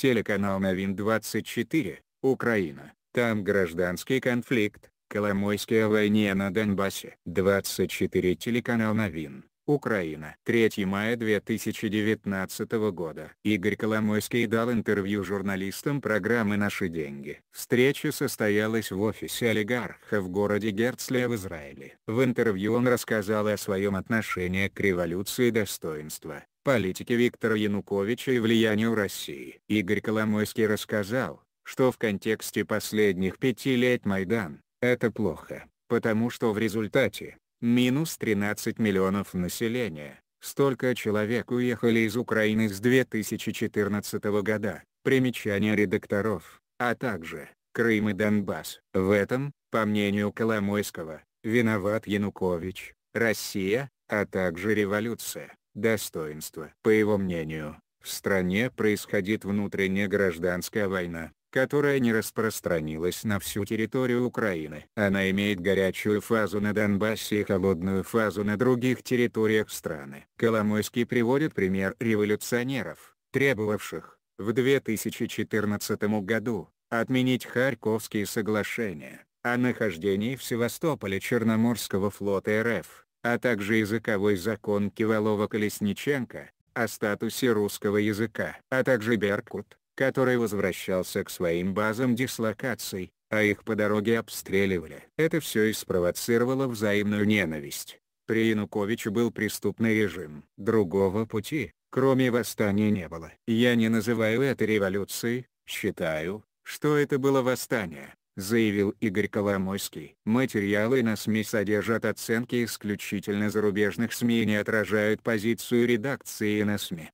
Телеканал Новин-24, Украина. Там гражданский конфликт, Коломойская война на Донбассе. 24 телеканал Новин. Украина. 3 мая 2019 года. Игорь Коломойский дал интервью журналистам программы «Наши деньги». Встреча состоялась в офисе олигарха в городе Герцле в Израиле. В интервью он рассказал о своем отношении к революции достоинства, политике Виктора Януковича и влиянию России. Игорь Коломойский рассказал, что в контексте последних пяти лет Майдан – это плохо, потому что в результате, минус 13 миллионов населения. Столько человек уехали из Украины с 2014 года, примечание редакторов, а также Крым и Донбасс. В этом, по мнению Коломойского, виноват Янукович, Россия, а также революция, достоинство. По его мнению, в стране происходит внутренняя гражданская война которая не распространилась на всю территорию Украины. Она имеет горячую фазу на Донбассе и холодную фазу на других территориях страны. Коломойский приводит пример революционеров, требовавших, в 2014 году, отменить Харьковские соглашения, о нахождении в Севастополе Черноморского флота РФ, а также языковой закон Кивалова-Колесниченко, о статусе русского языка, а также Беркут, который возвращался к своим базам дислокаций, а их по дороге обстреливали. Это все и спровоцировало взаимную ненависть. При Януковиче был преступный режим. Другого пути, кроме восстания не было. Я не называю это революцией, считаю, что это было восстание, заявил Игорь Коломойский. Материалы на СМИ содержат оценки исключительно зарубежных СМИ и не отражают позицию редакции на СМИ.